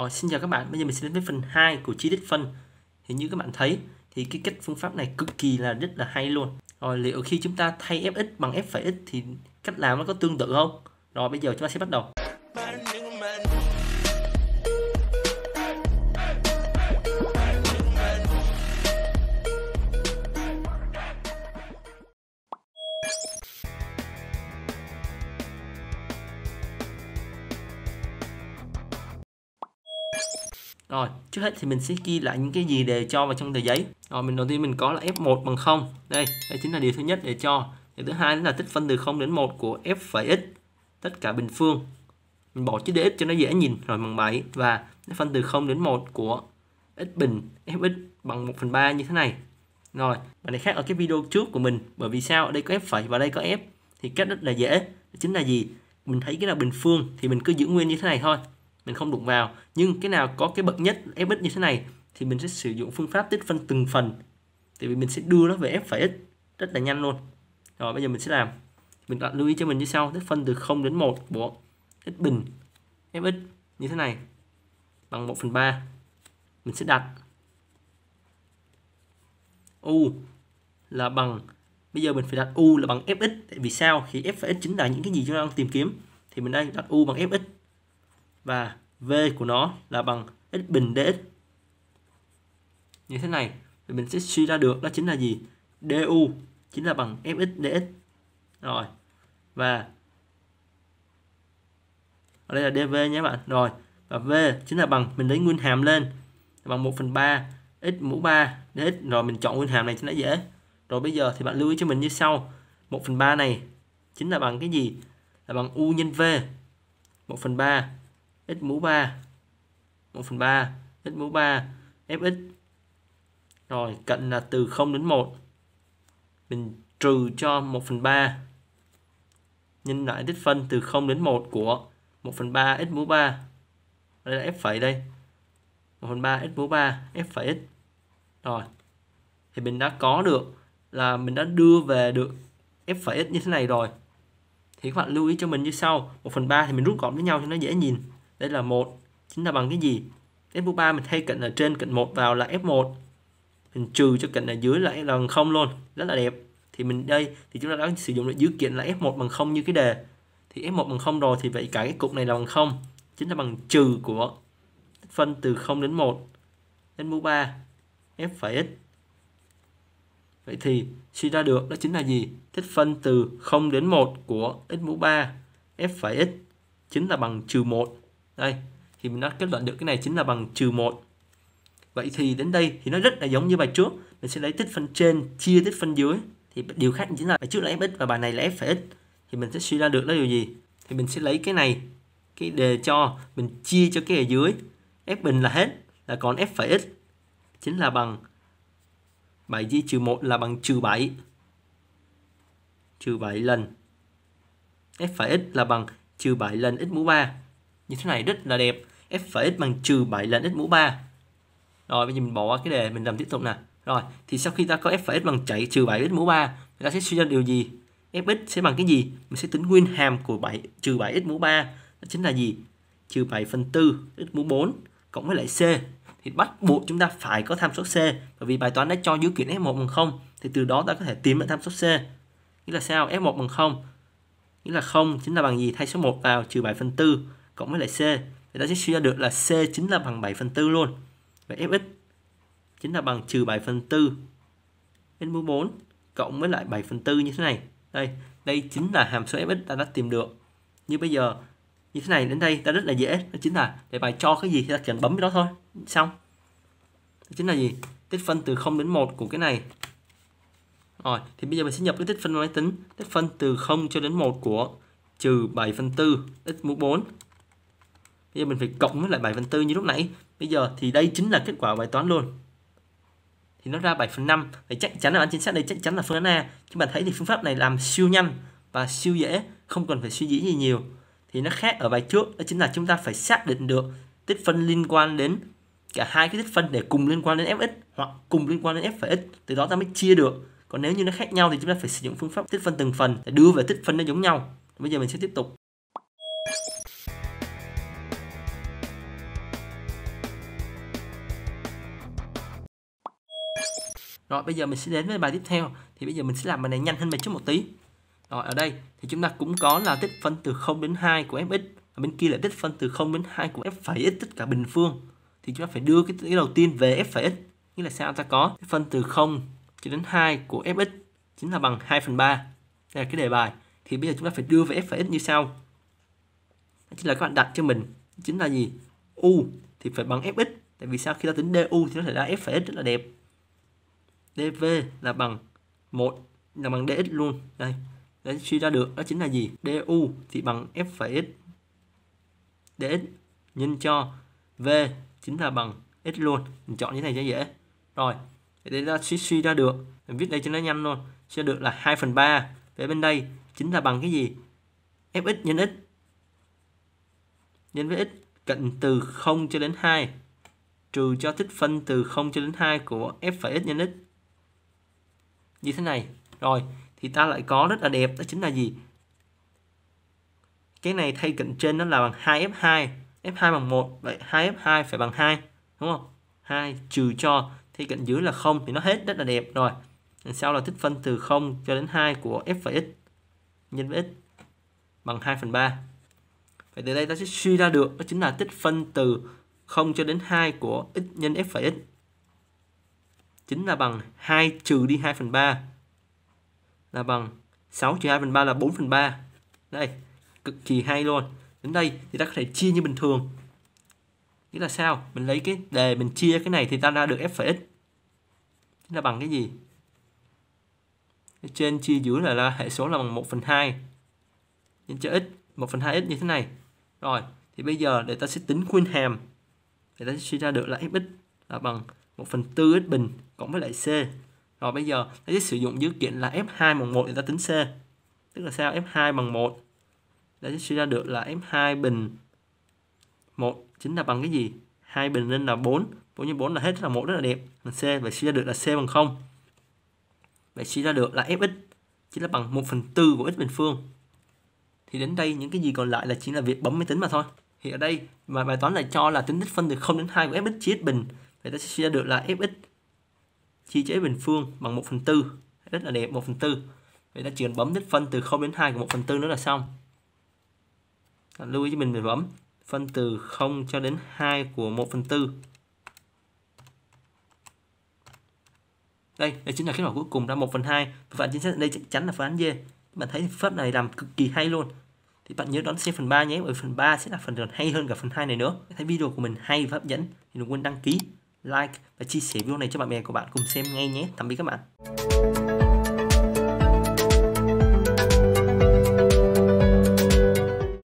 Rồi, ờ, xin chào các bạn, bây giờ mình sẽ đến với phần 2 của chi tiết phân Thì như các bạn thấy thì cái cách phương pháp này cực kỳ là rất là hay luôn Rồi liệu khi chúng ta thay fx bằng f' x thì cách làm nó có tương tự không? Rồi bây giờ chúng ta sẽ bắt đầu Rồi, trước hết thì mình sẽ ghi lại những cái gì để cho vào trong tờ giấy. Rồi, mình đầu tiên mình có là F1 bằng 0. Đây, đây chính là điều thứ nhất để cho. Điều thứ hai là tích phân từ 0 đến 1 của F,x tất cả bình phương. Mình bỏ chữ dx cho nó dễ nhìn rồi bằng 7 và tích phân từ 0 đến 1 của x bình fx bằng 1 phần 3 như thế này. Rồi, và này khác ở cái video trước của mình bởi vì sao ở đây có f phẩy và đây có f thì cách rất là dễ. chính là gì? Mình thấy cái là bình phương thì mình cứ giữ nguyên như thế này thôi mình không đụng vào nhưng cái nào có cái bậc nhất f(x) như thế này thì mình sẽ sử dụng phương pháp tích phân từng phần Tại vì mình sẽ đưa nó về f(x) rất là nhanh luôn rồi bây giờ mình sẽ làm mình đặt lưu ý cho mình như sau tích phân từ 0 đến 1 của x bình fx như thế này bằng 1 phần 3 mình sẽ đặt u là bằng bây giờ mình phải đặt u là bằng fx tại vì sao khi f(x) chính là những cái gì chúng ta đang tìm kiếm thì mình đây đặt u bằng fx và v của nó là bằng x bình dx như thế này thì mình sẽ suy ra được đó chính là gì du chính là bằng fx dx rồi và ở đây là dv nhé bạn rồi và v chính là bằng mình lấy nguyên hàm lên bằng 1 phần 3 x mũ 3 dx rồi mình chọn nguyên hàm này cho nó dễ rồi bây giờ thì bạn lưu ý cho mình như sau 1 phần 3 này chính là bằng cái gì là bằng u nhân v 1 phần 3 x mũ 3 1 phần 3 x mũ 3 fx rồi cận là từ 0 đến 1 mình trừ cho 1 phần 3 nhân lại đích phân từ 0 đến 1 của 1 phần 3 x mũ 3 đây là f phẩy đây 1 phần 3 x mũ 3 f phẩy x rồi thì mình đã có được là mình đã đưa về được f phẩy x như thế này rồi thì các bạn lưu ý cho mình như sau 1 phần 3 thì mình rút gọn với nhau cho nó dễ nhìn đây là một chính là bằng cái gì f mũ 3 mình thay cạnh ở trên cạnh 1 vào là f1 mình trừ cho cạnh ở dưới là bằng 0 luôn rất là đẹp thì mình đây thì chúng ta đã sử dụng được dữ kiện là f1 bằng 0 như cái đề thì f1 bằng 0 rồi thì vậy cả cái cục này là bằng 0 chính là bằng trừ của phân từ 0 đến 1 đến mũ 3 f phải x Vậy thì suy ra được đó chính là gì? Tích phân từ 0 đến 1 của x mũ 3 f phải x chính là bằng trừ 1 đây thì mình đã kết luận được cái này chính là bằng trừ 1 vậy thì đến đây thì nó rất là giống như bài trước mình sẽ lấy tích phân trên chia tích phân dưới thì điều khác chính là bài trước là fx và bài này là f x thì mình sẽ suy ra được là điều gì thì mình sẽ lấy cái này cái đề cho mình chia cho cái ở dưới f bình là hết là còn f x chính là bằng 7 chia trừ 1 là bằng trừ 7 trừ 7 lần f x là bằng trừ 7 lần x mũ 3 như thế này rất là đẹp f phải x bằng trừ 7 lần x mũ 3 rồi bây giờ mình bỏ qua cái đề mình làm tiếp tục nè rồi thì sau khi ta có f phải x bằng chạy trừ 7 x mũ 3 ta sẽ suy ra điều gì fx sẽ bằng cái gì mình sẽ tính nguyên hàm của 7 trừ 7 x mũ 3 đó chính là gì trừ 7 phần 4 x mũ 4 cộng với lại c thì bắt buộc chúng ta phải có tham số c bởi vì bài toán đã cho dữ kiện f1 bằng 0 thì từ đó ta có thể tìm được tham số c nghĩa là sao f1 bằng 0 nghĩa là 0 chính là bằng gì thay số 1 vào trừ 7 phần 4 cộng với lại C thì ta sẽ suy ra được là C chính là bằng 7 phần 4 luôn và Fx chính là bằng trừ 7 phần 4 x mũ 4 cộng với lại 7 phần 4 như thế này đây đây chính là hàm số Fx ta đã tìm được như bây giờ như thế này đến đây ta rất là dễ đó chính là để bài cho cái gì thì ta cần bấm cái đó thôi xong đó chính là gì tích phân từ 0 đến 1 của cái này rồi thì bây giờ mình sẽ nhập cái tích phân máy tính tích phân từ 0 cho đến 1 của trừ 7 phần 4 x mũ 4 Bây giờ mình phải cộng với lại 7 phần 4 như lúc nãy. Bây giờ thì đây chính là kết quả bài toán luôn. Thì nó ra 7 phần 5. Thì chắc chắn là án chính xác đây chắc chắn là phương án A. Chúng bạn thấy thì phương pháp này làm siêu nhanh và siêu dễ. Không cần phải suy nghĩ gì nhiều. Thì nó khác ở bài trước. Đó chính là chúng ta phải xác định được tích phân liên quan đến cả hai cái tích phân để cùng liên quan đến fx hoặc cùng liên quan đến f x. Từ đó ta mới chia được. Còn nếu như nó khác nhau thì chúng ta phải sử dụng phương pháp tích phân từng phần để đưa về tích phân nó giống nhau. Bây giờ mình sẽ tiếp tục Rồi bây giờ mình sẽ đến với bài tiếp theo Thì bây giờ mình sẽ làm bài này nhanh hơn bài trước một tí Rồi ở đây thì chúng ta cũng có là tích phân từ 0 đến 2 của fx và bên kia là tích phân từ 0 đến 2 của f' x tất cả bình phương Thì chúng ta phải đưa cái, cái đầu tiên về f' x Nghĩa là sao ta có tích phân từ 0 cho đến 2 của fx chính là bằng 2 phần 3 Đây là cái đề bài Thì bây giờ chúng ta phải đưa về f' x như sau Đó chính là các bạn đặt cho mình Chính là gì? U thì phải bằng fx Tại vì sao khi ta tính du thì nó sẽ ra f' x rất là đẹp dv là bằng một là bằng dx luôn đây để suy ra được đó chính là gì du thì bằng f phẩy x dx nhân cho v chính là bằng x luôn mình chọn như thế này cho dễ rồi để ra suy suy ra được mình viết đây cho nó nhanh luôn sẽ được là 2 phần 3 về bên đây chính là bằng cái gì fx nhân x nhân với x cận từ 0 cho đến 2 trừ cho tích phân từ 0 cho đến 2 của f' x nhân x như thế này rồi thì ta lại có rất là đẹp đó chính là gì cái này thay cạnh trên nó là bằng 2F2 F2 bằng 1 vậy 2F2 phải bằng 2 đúng không 2 trừ cho thay cạnh dưới là 0 thì nó hết rất là đẹp rồi Đằng sau là tích phân từ 0 cho đến 2 của F và X nhân với X bằng 2 phần 3 vậy từ đây ta sẽ suy ra được đó chính là tích phân từ 0 cho đến 2 của X nhân F và X chính là bằng 2 trừ đi 2 phần 3 là bằng 6 trừ 2 phần 3 là 4 phần 3 đây cực kỳ hay luôn đến đây thì ta có thể chia như bình thường nghĩa là sao mình lấy cái đề mình chia cái này thì ta ra được f x chính là bằng cái gì trên chia dưới là, là hệ số là bằng 1 phần 2 nhân cho x 1 phần 2x như thế này rồi thì bây giờ để ta sẽ tính khuyên hàm để ta sẽ suy ra được là fx là bằng 1 phần 4 x bình cộng với lại C rồi bây giờ ta sẽ sử dụng dữ kiện là F2 bằng 1 để ta tính C tức là sao F2 bằng 1 ta sẽ suy ra được là F2 bình 1 chính là bằng cái gì 2 bình lên là 4 4 x 4 là hết rất là 1 rất là đẹp bằng C vậy suy ra được là C bằng 0 vậy suy ra được là Fx chính là bằng 1 phần 4 của x bình phương thì đến đây những cái gì còn lại là chỉ là việc bấm máy tính mà thôi thì ở đây mà bài toán là cho là tính tích phân từ 0 đến 2 của fx chia x bình vậy ta sẽ suy ra được là fx chia cho bình phương bằng 1 phần tư rất là đẹp 1 phần tư vậy ta chỉ cần bấm đích phân từ 0 đến 2 của 1 phần tư nữa là xong lưu ý cho mình mình bấm phân từ 0 cho đến 2 của 1 phần tư đây đây chính là kết quả cuối cùng ra 1 phần 2 và bạn chính xác đây chắc chắn là phản dê bạn thấy phép này làm cực kỳ hay luôn thì bạn nhớ đón xem phần 3 nhé bởi phần 3 sẽ là phần hay hơn cả phần 2 này nữa thấy video của mình hay và hấp dẫn thì đừng quên đăng ký like và chia sẻ video này cho bạn bè của bạn cùng xem ngay nhé. Tạm biệt các bạn.